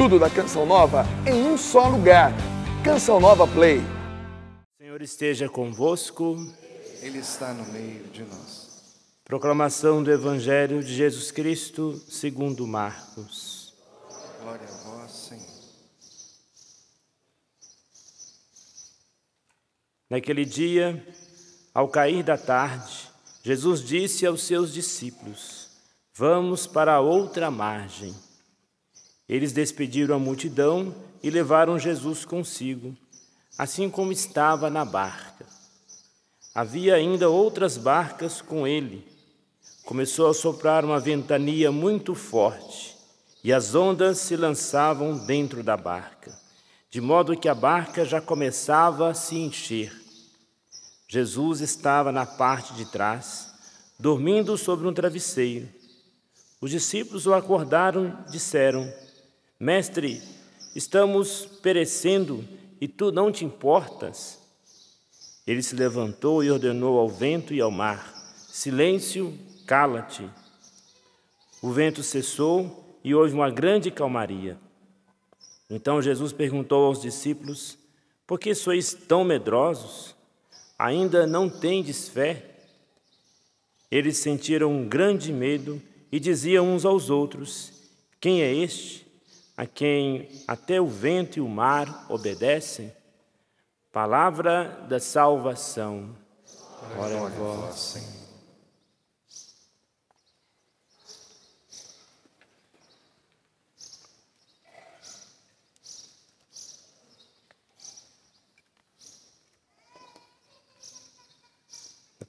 Tudo da Canção Nova em um só lugar. Canção Nova Play. Senhor esteja convosco. Ele está no meio de nós. Proclamação do Evangelho de Jesus Cristo, segundo Marcos. Glória a vós, Senhor. Naquele dia, ao cair da tarde, Jesus disse aos seus discípulos: Vamos para a outra margem. Eles despediram a multidão e levaram Jesus consigo, assim como estava na barca. Havia ainda outras barcas com ele. Começou a soprar uma ventania muito forte e as ondas se lançavam dentro da barca, de modo que a barca já começava a se encher. Jesus estava na parte de trás, dormindo sobre um travesseiro. Os discípulos o acordaram e disseram: Mestre, estamos perecendo e tu não te importas? Ele se levantou e ordenou ao vento e ao mar: Silêncio, cala-te. O vento cessou e houve uma grande calmaria. Então Jesus perguntou aos discípulos: Por que sois tão medrosos? Ainda não tendes fé? Eles sentiram um grande medo e diziam uns aos outros: Quem é este? a quem até o vento e o mar obedecem, palavra da salvação. Ora a vós, Senhor.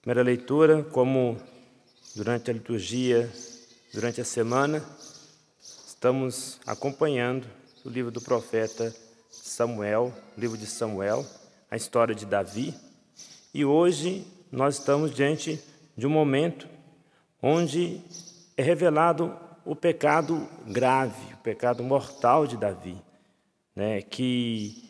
primeira leitura, como durante a liturgia, durante a semana, Estamos acompanhando o livro do profeta Samuel, livro de Samuel, a história de Davi. E hoje nós estamos diante de um momento onde é revelado o pecado grave, o pecado mortal de Davi, né? que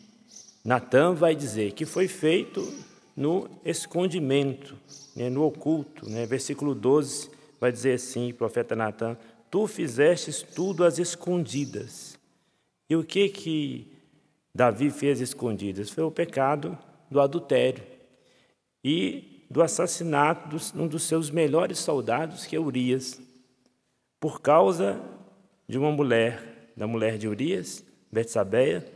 Natan vai dizer que foi feito no escondimento, né? no oculto. Né? Versículo 12 vai dizer assim, o profeta Natan, Tu fizestes tudo às escondidas. E o que que Davi fez escondidas? Foi o pecado do adultério e do assassinato de um dos seus melhores soldados, que é Urias, por causa de uma mulher, da mulher de Urias, Betsabeia,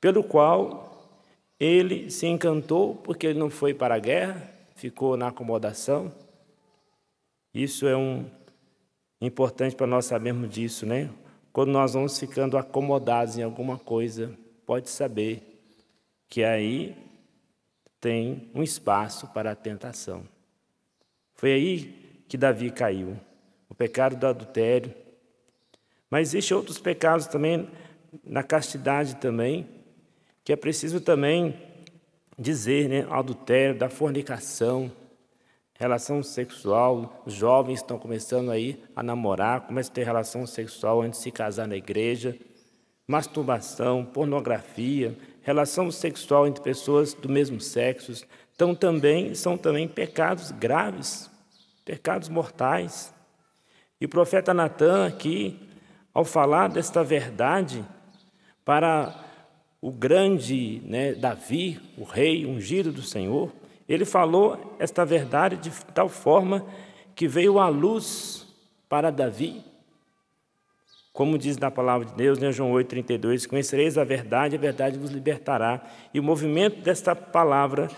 pelo qual ele se encantou, porque ele não foi para a guerra, ficou na acomodação. Isso é um Importante para nós sabermos disso, né? Quando nós vamos ficando acomodados em alguma coisa, pode saber que aí tem um espaço para a tentação. Foi aí que Davi caiu, o pecado do adultério. Mas existem outros pecados também, na castidade também, que é preciso também dizer, né? Adultério, da fornicação Relação sexual, os jovens estão começando aí a namorar, começam a ter relação sexual antes de se casar na igreja. Masturbação, pornografia, relação sexual entre pessoas do mesmo sexo, então também são também pecados graves, pecados mortais. E o profeta Natan aqui, ao falar desta verdade para o grande né, Davi, o rei ungido do Senhor, ele falou esta verdade de tal forma que veio a luz para Davi. Como diz na palavra de Deus, em né, João 8,32, conhecereis a verdade, a verdade vos libertará. E o movimento desta palavra,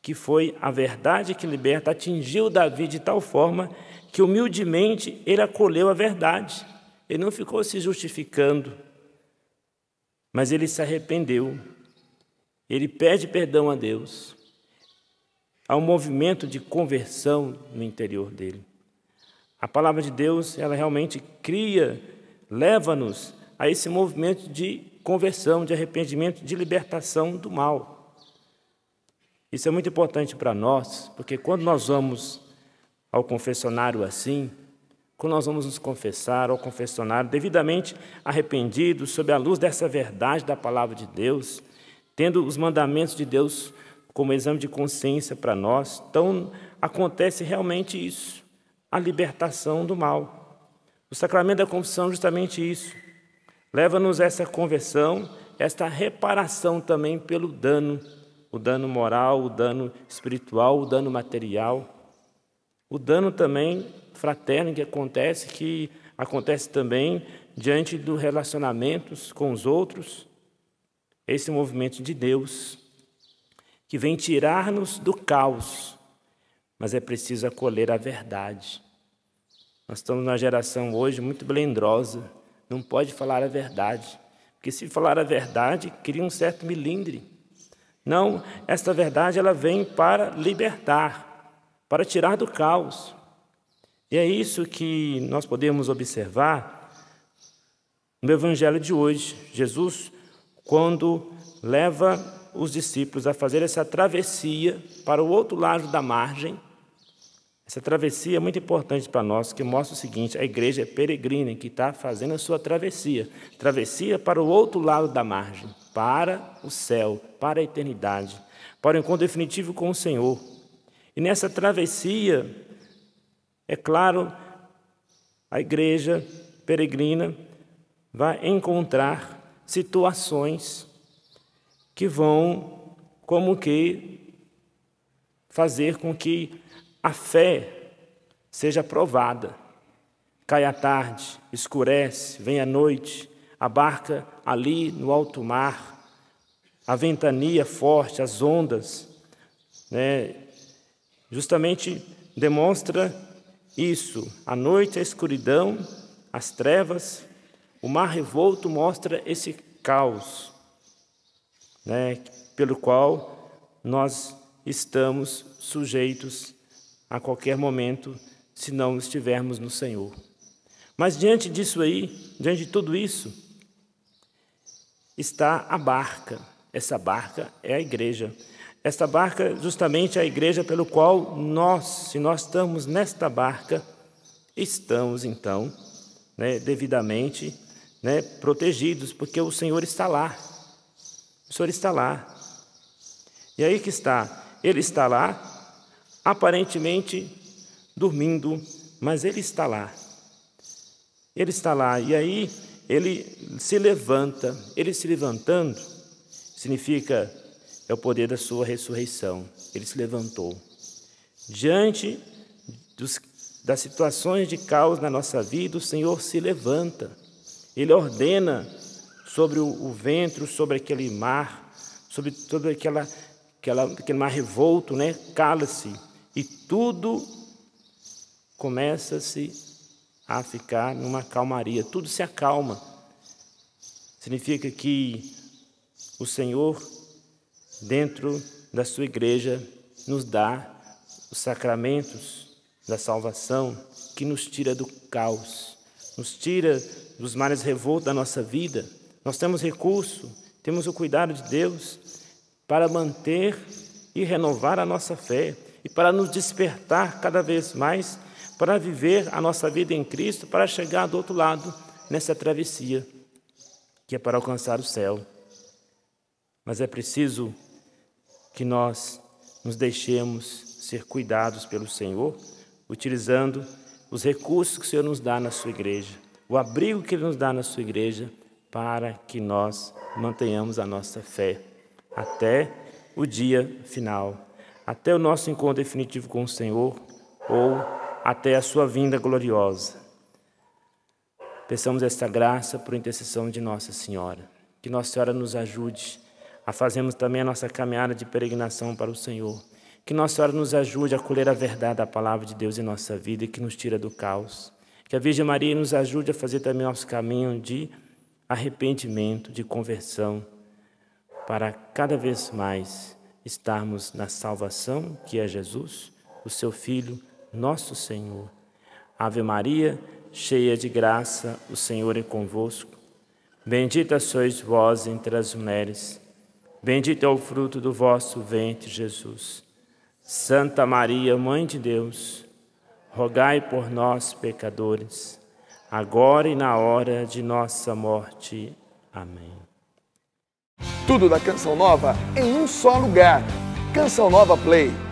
que foi a verdade que liberta, atingiu Davi de tal forma que humildemente ele acolheu a verdade. Ele não ficou se justificando, mas ele se arrependeu. Ele pede perdão a Deus. Há um movimento de conversão no interior dele. A palavra de Deus, ela realmente cria, leva-nos a esse movimento de conversão, de arrependimento, de libertação do mal. Isso é muito importante para nós, porque quando nós vamos ao confessionário assim, quando nós vamos nos confessar ao confessionário, devidamente arrependidos, sob a luz dessa verdade da palavra de Deus, tendo os mandamentos de Deus como exame de consciência para nós, então acontece realmente isso, a libertação do mal. O sacramento da confissão é justamente isso. Leva-nos essa conversão, esta reparação também pelo dano, o dano moral, o dano espiritual, o dano material, o dano também fraterno que acontece, que acontece também diante dos relacionamentos com os outros. Esse movimento de Deus que vem tirar-nos do caos, mas é preciso acolher a verdade. Nós estamos numa geração hoje muito blendrosa, não pode falar a verdade, porque se falar a verdade, cria um certo milindre. Não, esta verdade ela vem para libertar, para tirar do caos. E é isso que nós podemos observar no evangelho de hoje. Jesus, quando leva os discípulos a fazer essa travessia para o outro lado da margem. Essa travessia é muito importante para nós, que mostra o seguinte: a igreja é peregrina que está fazendo a sua travessia, travessia para o outro lado da margem, para o céu, para a eternidade, para o encontro definitivo com o Senhor. E nessa travessia, é claro, a igreja peregrina vai encontrar situações que vão, como que, fazer com que a fé seja provada. Cai a tarde, escurece, vem a noite, a barca ali no alto mar, a ventania forte, as ondas, né? justamente demonstra isso. A noite, a escuridão, as trevas, o mar revolto mostra esse caos né, pelo qual nós estamos sujeitos a qualquer momento se não estivermos no Senhor. Mas diante disso aí, diante de tudo isso, está a barca. Essa barca é a igreja. Esta barca, justamente, a igreja pelo qual nós, se nós estamos nesta barca, estamos então né, devidamente né, protegidos, porque o Senhor está lá. O Senhor está lá. E aí que está. Ele está lá, aparentemente dormindo, mas ele está lá. Ele está lá. E aí ele se levanta. Ele se levantando significa é o poder da sua ressurreição. Ele se levantou. Diante dos, das situações de caos na nossa vida, o Senhor se levanta. Ele ordena sobre o, o ventre, sobre aquele mar, sobre todo aquela, aquela aquele mar revolto, né? Cala-se e tudo começa-se a ficar numa calmaria, tudo se acalma. Significa que o Senhor dentro da sua igreja nos dá os sacramentos da salvação que nos tira do caos, nos tira dos mares revoltos da nossa vida nós temos recurso, temos o cuidado de Deus para manter e renovar a nossa fé e para nos despertar cada vez mais para viver a nossa vida em Cristo, para chegar do outro lado nessa travessia que é para alcançar o céu. Mas é preciso que nós nos deixemos ser cuidados pelo Senhor, utilizando os recursos que o Senhor nos dá na sua igreja, o abrigo que ele nos dá na sua igreja para que nós mantenhamos a nossa fé até o dia final, até o nosso encontro definitivo com o Senhor ou até a sua vinda gloriosa. Peçamos esta graça por intercessão de Nossa Senhora. Que Nossa Senhora nos ajude a fazermos também a nossa caminhada de peregrinação para o Senhor. Que Nossa Senhora nos ajude a colher a verdade da palavra de Deus em nossa vida e que nos tira do caos. Que a Virgem Maria nos ajude a fazer também nosso caminho de arrependimento, de conversão, para cada vez mais estarmos na salvação que é Jesus, o seu Filho, nosso Senhor. Ave Maria, cheia de graça, o Senhor é convosco. Bendita sois vós entre as mulheres, bendito é o fruto do vosso ventre, Jesus. Santa Maria, Mãe de Deus, rogai por nós, pecadores agora e na hora de nossa morte. Amém. Tudo da Canção Nova em um só lugar. Canção Nova Play